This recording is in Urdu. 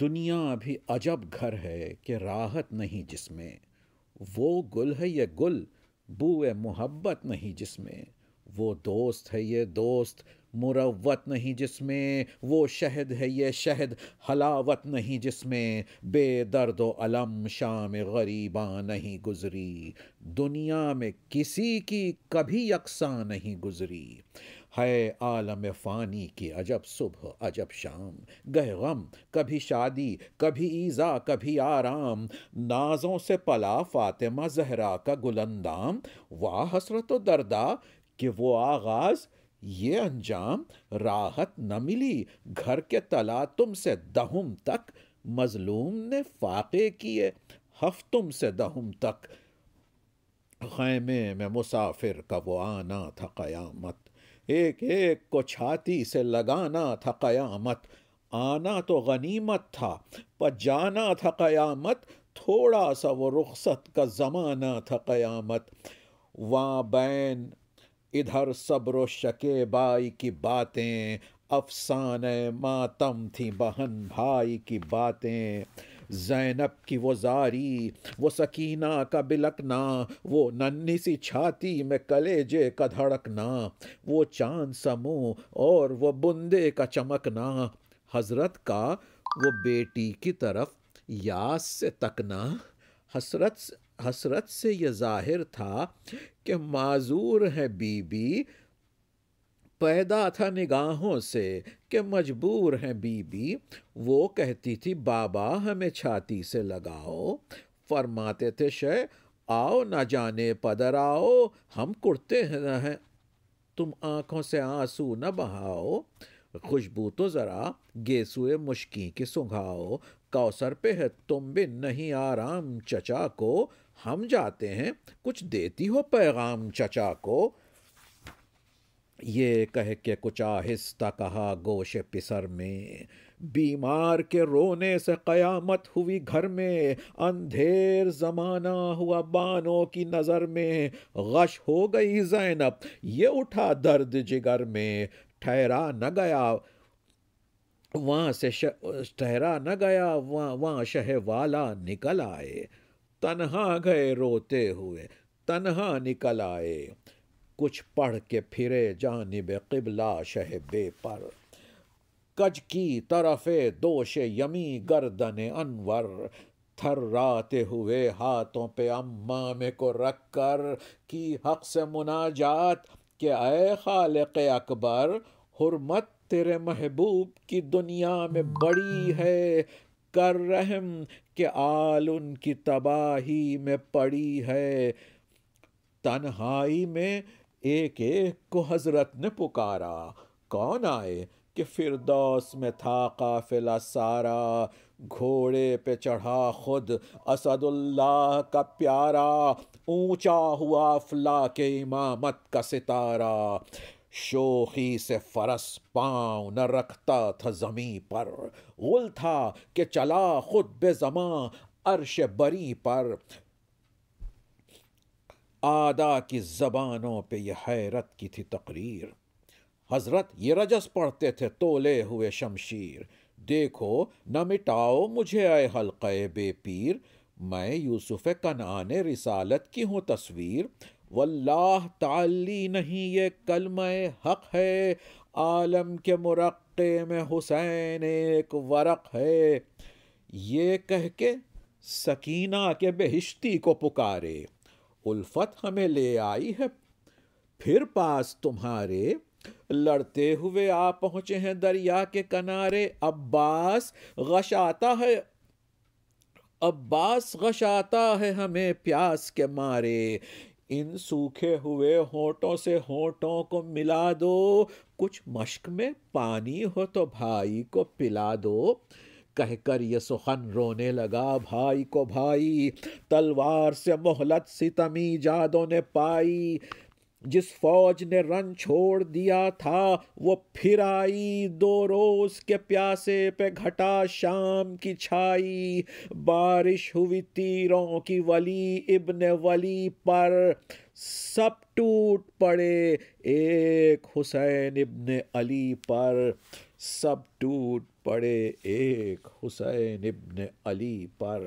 دنیا بھی عجب گھر ہے کہ راحت نہیں جس میں وہ گل ہے یہ گل بو محبت نہیں جس میں وہ دوست ہے یہ دوست مروت نہیں جس میں وہ شہد ہے یہ شہد حلاوت نہیں جس میں بے درد و علم شام غریباں نہیں گزری دنیا میں کسی کی کبھی یکساں نہیں گزری ہے عالم فانی کی عجب صبح عجب شام گہ غم کبھی شادی کبھی ایزا کبھی آرام نازوں سے پلا فاطمہ زہرا کا گلندام واہ حسرت و دردا کہ وہ آغاز یہ انجام راحت نہ ملی گھر کے تلا تم سے دہم تک مظلوم نے فاقے کیے ہفتم سے دہم تک خیمے میں مسافر کا وہ آنا تھا قیامت ایک ایک کو چھاتی سے لگانا تھا قیامت آنا تو غنیمت تھا پر جانا تھا قیامت تھوڑا سا وہ رخصت کا زمانہ تھا قیامت وہاں بین ادھر صبر و شکے بائی کی باتیں افسانے ماتم تھیں بہن بھائی کی باتیں زینب کی وہ زاری وہ سکینہ کا بلکنا وہ ننی سی چھاتی میں کلیجے کا دھڑکنا وہ چاند سمو اور وہ بندے کا چمکنا حضرت کا وہ بیٹی کی طرف یاس سے تکنا حسرت حسرت سے یہ ظاہر تھا کہ معذور ہے بی بی پیدا تھا نگاہوں سے کہ مجبور ہیں بی بی وہ کہتی تھی بابا ہمیں چھاتی سے لگاؤ فرماتے تھے شے آؤ نہ جانے پدر آؤ ہم کرتے ہیں تم آنکھوں سے آنسو نہ بہاؤ خوشبو تو ذرا گیسوئے مشکی کی سنگھاؤ کوثر پہ ہے تم بھی نہیں آرام چچا کو ہم جاتے ہیں کچھ دیتی ہو پیغام چچا کو یہ کہہ کے کچھ آہستہ کہا گوش پسر میں بیمار کے رونے سے قیامت ہوئی گھر میں اندھیر زمانہ ہوا بانوں کی نظر میں غش ہو گئی زینب یہ اٹھا درد جگر میں ٹھہرا نہ گیا وہاں سے ٹھہرا نہ گیا وہاں وہاں والا نکل آئے تنہا گئے روتے ہوئے تنہا نکل آئے کچھ پڑھ کے پھرے جانب قبلہ شہ بے پر کج کی طرف دوش یمی گردن انور تھراتے ہوئے ہاتھوں پہ امام کو رکھ کر کی حق سے مناجات کہ اے خالق اکبر حرمت تیرے محبوب کی دنیا میں بڑی ہے کر رحم کہ آل ان کی تباہی میں پڑی ہے تنہائی میں ایک ایک کو حضرت نے پکارا کون آئے کہ فردوس میں تھا قافلہ سارا گھوڑے پہ چڑھا خود اسد اللہ کا پیارا اونچا ہوا فلا کے امامت کا ستارہ شوخی سے فرس پاؤں نہ رکھتا تھا زمیں پر غل تھا کہ چلا خود بے زماں عرش بری پر آدا کی زبانوں پہ یہ حیرت کی تھی تقریر حضرت یہ رجس پڑھتے تھے تولے ہوئے شمشیر دیکھو نہ مٹاؤ مجھے اے حلقے بے پیر میں یوسف کنان رسالت کی ہوں تصویر واللہ تعلی نہیں یہ کلمہ حق ہے عالم کے مرقے میں حسین ایک ورق ہے یہ کہہ کے سکینہ کے بہشتی کو پکارے الفت ہمیں لے آئی ہے پھر پاس تمہارے لڑتے ہوئے آ پہنچے ہیں دریا کے کنارے عباس غش آتا ہے عباس غش آتا ہے ہمیں پیاس کے مارے ان سوکھے ہوئے ہونٹوں سے ہونٹوں کو ملا دو کچھ مشک میں پانی ہو تو بھائی کو پلا دو کہہ کر یہ سخن رونے لگا بھائی کو بھائی تلوار سے محلت ستمی جادوں نے پائی جس فوج نے رن چھوڑ دیا تھا وہ پھر آئی دو روز کے پیاسے پہ گھٹا شام کی چھائی بارش ہوئی تیروں کی ولی ابن ولی پر سب ٹوٹ پڑے ایک حسین ابن علی پر سب ٹوٹ پڑے ایک حسین ابن علی پر